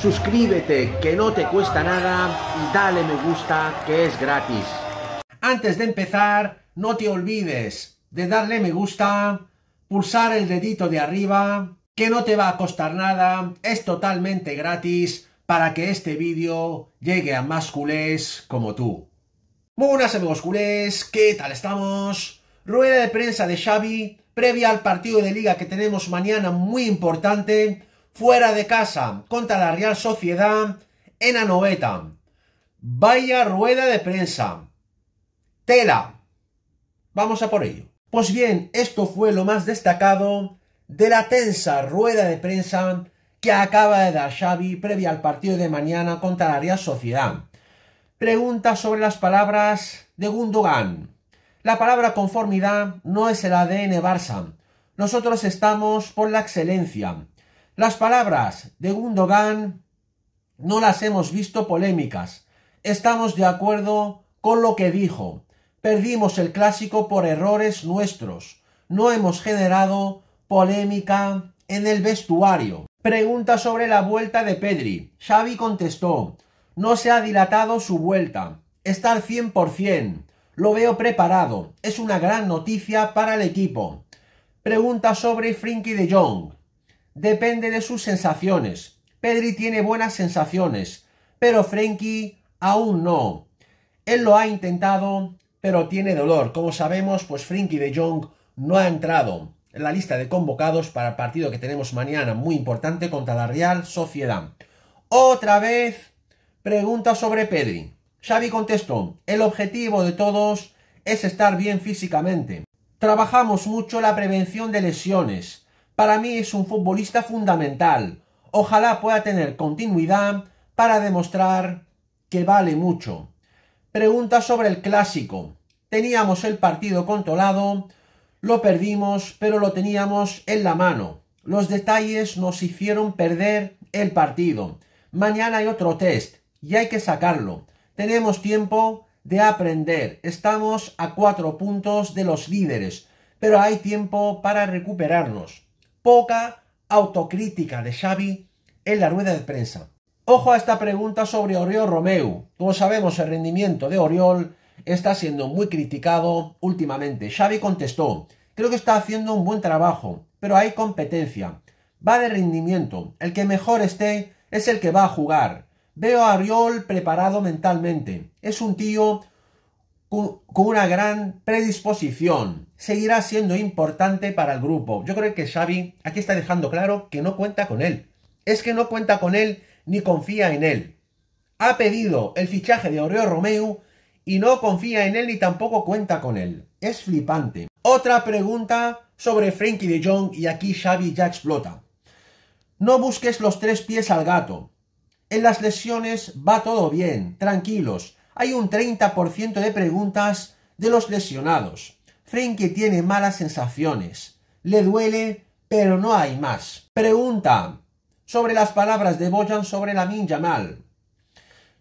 suscríbete que no te cuesta nada y dale me gusta que es gratis. Antes de empezar, no te olvides de darle me gusta, pulsar el dedito de arriba, que no te va a costar nada, es totalmente gratis para que este vídeo llegue a más culés como tú. buenas amigos culés, ¿qué tal estamos? Rueda de prensa de Xavi previa al partido de liga que tenemos mañana muy importante fuera de casa contra la Real Sociedad en noveta. Vaya rueda de prensa. Tela. Vamos a por ello. Pues bien, esto fue lo más destacado de la tensa rueda de prensa que acaba de dar Xavi previa al partido de mañana contra la Real Sociedad. Pregunta sobre las palabras de Gundogan. La palabra conformidad no es el ADN Barça. Nosotros estamos por la excelencia. Las palabras de Gundogan no las hemos visto polémicas. Estamos de acuerdo con lo que dijo. Perdimos el clásico por errores nuestros. No hemos generado polémica en el vestuario. Pregunta sobre la vuelta de Pedri. Xavi contestó, no se ha dilatado su vuelta. Está al 100%. Lo veo preparado. Es una gran noticia para el equipo. Pregunta sobre Frinky de Jong depende de sus sensaciones. Pedri tiene buenas sensaciones, pero Frenkie aún no. Él lo ha intentado, pero tiene dolor. Como sabemos, pues Frenkie de Jong no ha entrado en la lista de convocados para el partido que tenemos mañana, muy importante, contra la Real Sociedad. Otra vez, pregunta sobre Pedri. Xavi contestó, el objetivo de todos es estar bien físicamente. Trabajamos mucho la prevención de lesiones. Para mí es un futbolista fundamental. Ojalá pueda tener continuidad para demostrar que vale mucho. Pregunta sobre el clásico. Teníamos el partido controlado, lo perdimos, pero lo teníamos en la mano. Los detalles nos hicieron perder el partido. Mañana hay otro test y hay que sacarlo. Tenemos tiempo de aprender. Estamos a cuatro puntos de los líderes, pero hay tiempo para recuperarnos poca autocrítica de Xavi en la rueda de prensa. Ojo a esta pregunta sobre Oriol Romeu. Como sabemos el rendimiento de Oriol está siendo muy criticado últimamente. Xavi contestó, creo que está haciendo un buen trabajo, pero hay competencia. Va de rendimiento. El que mejor esté es el que va a jugar. Veo a Oriol preparado mentalmente. Es un tío con una gran predisposición seguirá siendo importante para el grupo. Yo creo que Xavi aquí está dejando claro que no cuenta con él. Es que no cuenta con él ni confía en él. Ha pedido el fichaje de Oreo Romeu y no confía en él ni tampoco cuenta con él. Es flipante. Otra pregunta sobre Frankie de Jong y aquí Xavi ya explota. No busques los tres pies al gato. En las lesiones va todo bien, tranquilos. Hay un 30% de preguntas de los lesionados. Frenkie tiene malas sensaciones. Le duele, pero no hay más. Pregunta sobre las palabras de Boyan sobre la mal.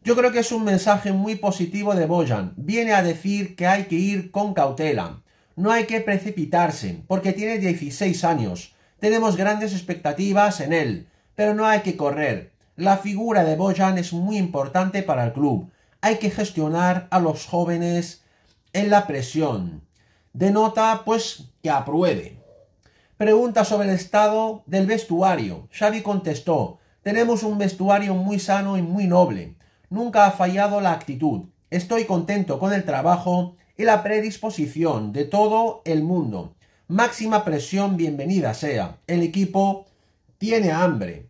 Yo creo que es un mensaje muy positivo de Boyan. Viene a decir que hay que ir con cautela. No hay que precipitarse, porque tiene 16 años. Tenemos grandes expectativas en él, pero no hay que correr. La figura de Boyan es muy importante para el club. Hay que gestionar a los jóvenes en la presión denota pues que apruebe. Pregunta sobre el estado del vestuario. Xavi contestó, tenemos un vestuario muy sano y muy noble. Nunca ha fallado la actitud. Estoy contento con el trabajo y la predisposición de todo el mundo. Máxima presión bienvenida sea. El equipo tiene hambre.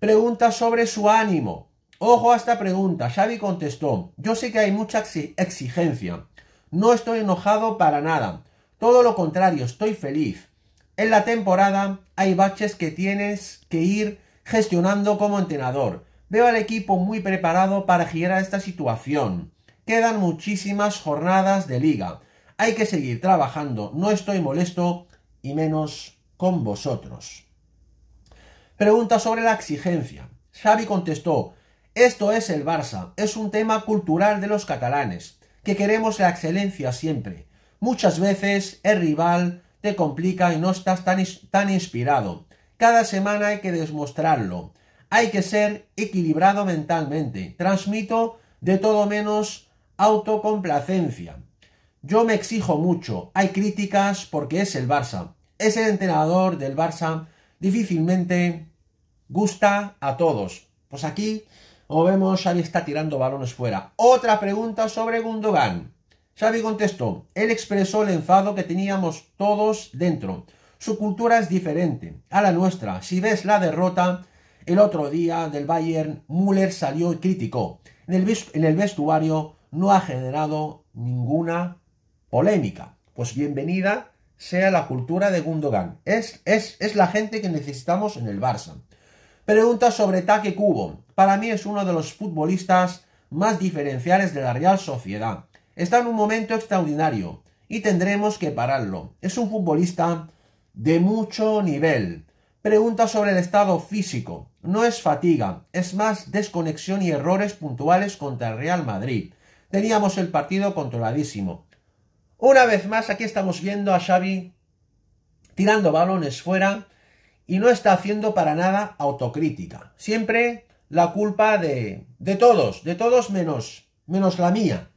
Pregunta sobre su ánimo. Ojo a esta pregunta. Xavi contestó, yo sé que hay mucha exigencia, no estoy enojado para nada. Todo lo contrario, estoy feliz. En la temporada hay baches que tienes que ir gestionando como entrenador. Veo al equipo muy preparado para girar esta situación. Quedan muchísimas jornadas de liga. Hay que seguir trabajando. No estoy molesto y menos con vosotros. Pregunta sobre la exigencia. Xavi contestó, esto es el Barça, es un tema cultural de los catalanes que queremos la excelencia siempre. Muchas veces el rival te complica y no estás tan, tan inspirado. Cada semana hay que demostrarlo. Hay que ser equilibrado mentalmente. Transmito de todo menos autocomplacencia. Yo me exijo mucho. Hay críticas porque es el Barça. Es el entrenador del Barça. Difícilmente gusta a todos. Pues aquí o vemos, Xavi está tirando balones fuera. Otra pregunta sobre Gundogan. Xavi contestó, él expresó el enfado que teníamos todos dentro. Su cultura es diferente a la nuestra. Si ves la derrota el otro día del Bayern, Müller salió y criticó. En el, vestuario no ha generado ninguna polémica. Pues bienvenida sea la cultura de Gundogan. Es, es, es la gente que necesitamos en el Barça. Pregunta sobre Take Cubo. Para mí es uno de los futbolistas más diferenciales de la Real Sociedad. Está en un momento extraordinario y tendremos que pararlo. Es un futbolista de mucho nivel. Pregunta sobre el estado físico. No es fatiga, es más desconexión y errores puntuales contra el Real Madrid. Teníamos el partido controladísimo. Una vez más, aquí estamos viendo a Xavi tirando balones fuera y no está haciendo para nada autocrítica. Siempre la culpa de, todos, de todos menos, menos la mía.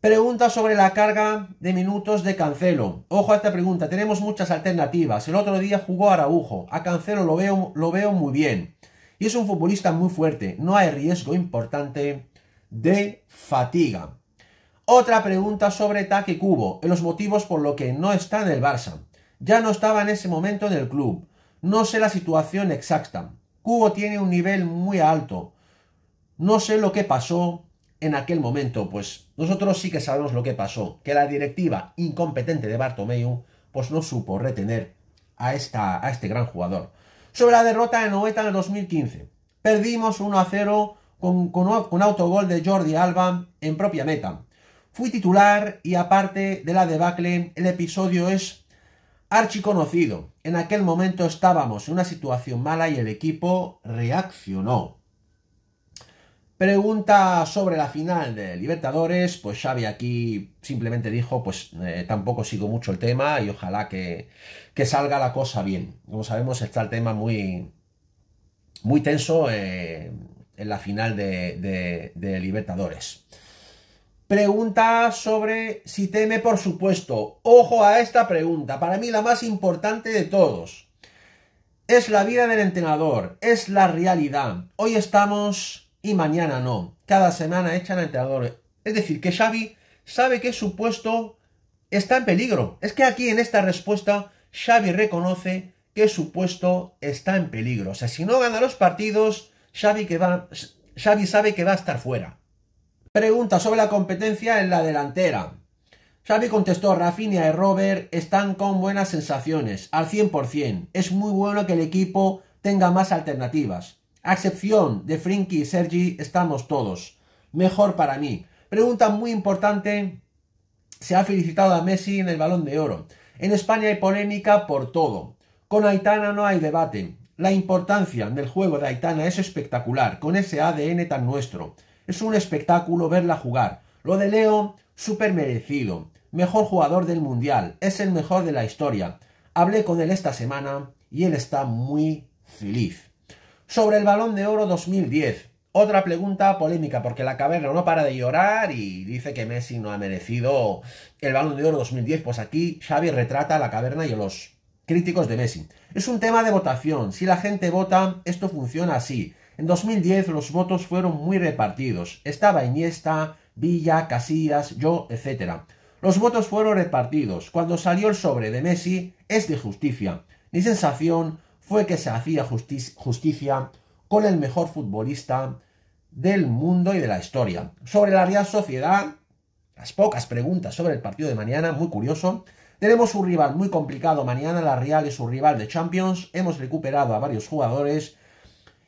Pregunta sobre la carga de minutos de Cancelo. Ojo a esta pregunta, tenemos muchas alternativas. El otro día jugó Araujo. A Cancelo lo veo, lo veo muy bien. Y es un futbolista muy fuerte. No hay riesgo importante de fatiga. Otra pregunta sobre taque Cubo. Los motivos por lo que no está en el Barça. Ya no estaba en ese momento en el club. No sé la situación exacta. Cubo tiene un nivel muy alto. No sé lo que pasó en aquel momento. Pues nosotros sí que sabemos lo que pasó. Que la directiva incompetente de Bartomeu pues no supo retener a, esta, a este gran jugador. Sobre la derrota de Noeta en el 2015. Perdimos 1 a 0 con, autogol de Jordi Alba en propia meta. Fui titular y aparte de la debacle, el episodio es archiconocido. En aquel momento estábamos en una situación mala y el equipo reaccionó. Pregunta sobre la final de Libertadores, pues Xavi aquí simplemente dijo, pues eh, tampoco sigo mucho el tema y ojalá que, salga la cosa bien. Como sabemos está el tema muy, muy tenso eh, en la final de, de Libertadores. Pregunta sobre si teme, por supuesto. Ojo a esta pregunta, para mí la más importante de todos. Es la vida del entrenador, es la realidad. Hoy estamos y mañana no. Cada semana echan a entrenador. Es decir, que Xavi sabe que su puesto está en peligro. Es que aquí en esta respuesta Xavi reconoce que su puesto está en peligro. O sea, si no gana los partidos, Xavi, que va, Xavi sabe que va a estar fuera. Pregunta sobre la competencia en la delantera. Xavi contestó, Rafinha y Robert están con buenas sensaciones, al 100%. Es muy bueno que el equipo tenga más alternativas. A excepción de Frinky y Sergi, estamos todos. Mejor para mí. Pregunta muy importante. Se ha felicitado a Messi en el balón de oro. En España hay polémica por todo. Con Aitana no hay debate. La importancia del juego de Aitana es espectacular, con ese ADN tan nuestro. Es un espectáculo verla jugar. Lo de Leo, súper merecido. Mejor jugador del Mundial. Es el mejor de la historia. Hablé con él esta semana y él está muy feliz. Sobre el Balón de Oro 2010. Otra pregunta polémica, porque la caverna no para de llorar y dice que Messi no ha merecido el Balón de Oro 2010. Pues aquí Xavi retrata a la caverna y a los críticos de Messi. Es un tema de votación. Si la gente vota, esto funciona así. En 2010 los votos fueron muy repartidos. Estaba Iniesta, Villa, Casillas, yo, etc. Los votos fueron repartidos. Cuando salió el sobre de Messi, es de justicia. Mi sensación fue que se hacía justicia con el mejor futbolista del mundo y de la historia. Sobre la Real Sociedad, las pocas preguntas sobre el partido de mañana, muy curioso. Tenemos un rival muy complicado mañana, la Real es un rival de Champions, hemos recuperado a varios jugadores,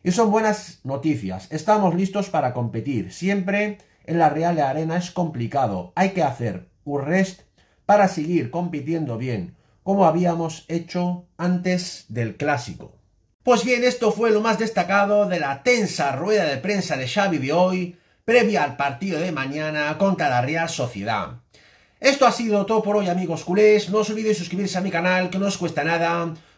y son buenas noticias. Estamos listos para competir. Siempre en la Real Arena es complicado. Hay que hacer un rest para seguir compitiendo bien, como habíamos hecho antes del clásico. Pues bien, esto fue lo más destacado de la tensa rueda de prensa de Xavi de hoy, previa al partido de mañana contra la Real Sociedad. Esto ha sido todo por hoy amigos culés, no os olvidéis suscribirse a mi canal que no os cuesta nada,